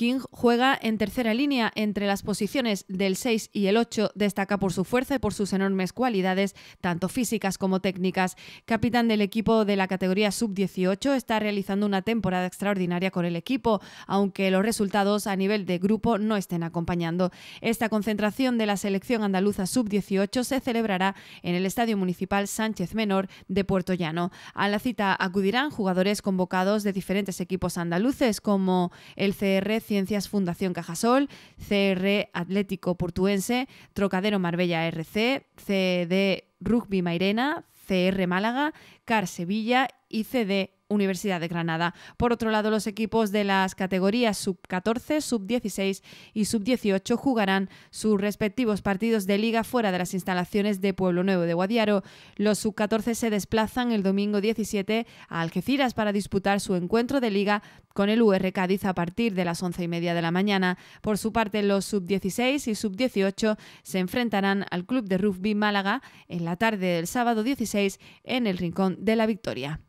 King juega en tercera línea entre las posiciones del 6 y el 8, destaca por su fuerza y por sus enormes cualidades, tanto físicas como técnicas. Capitán del equipo de la categoría sub-18, está realizando una temporada extraordinaria con el equipo, aunque los resultados a nivel de grupo no estén acompañando. Esta concentración de la selección andaluza sub-18 se celebrará en el Estadio Municipal Sánchez Menor de Puerto Llano. A la cita acudirán jugadores convocados de diferentes equipos andaluces como el CRC, Ciencias Fundación Cajasol, CR Atlético Portuense, Trocadero Marbella RC, CD Rugby Mairena, CR Málaga, CAR Sevilla y CD Universidad de Granada. Por otro lado, los equipos de las categorías sub-14, sub-16 y sub-18 jugarán sus respectivos partidos de liga fuera de las instalaciones de Pueblo Nuevo de Guadiaro. Los sub-14 se desplazan el domingo 17 a Algeciras para disputar su encuentro de liga con el UR Cádiz a partir de las once y media de la mañana. Por su parte, los sub-16 y sub-18 se enfrentarán al Club de Rugby Málaga en la tarde del sábado 16 en el Rincón de la Victoria.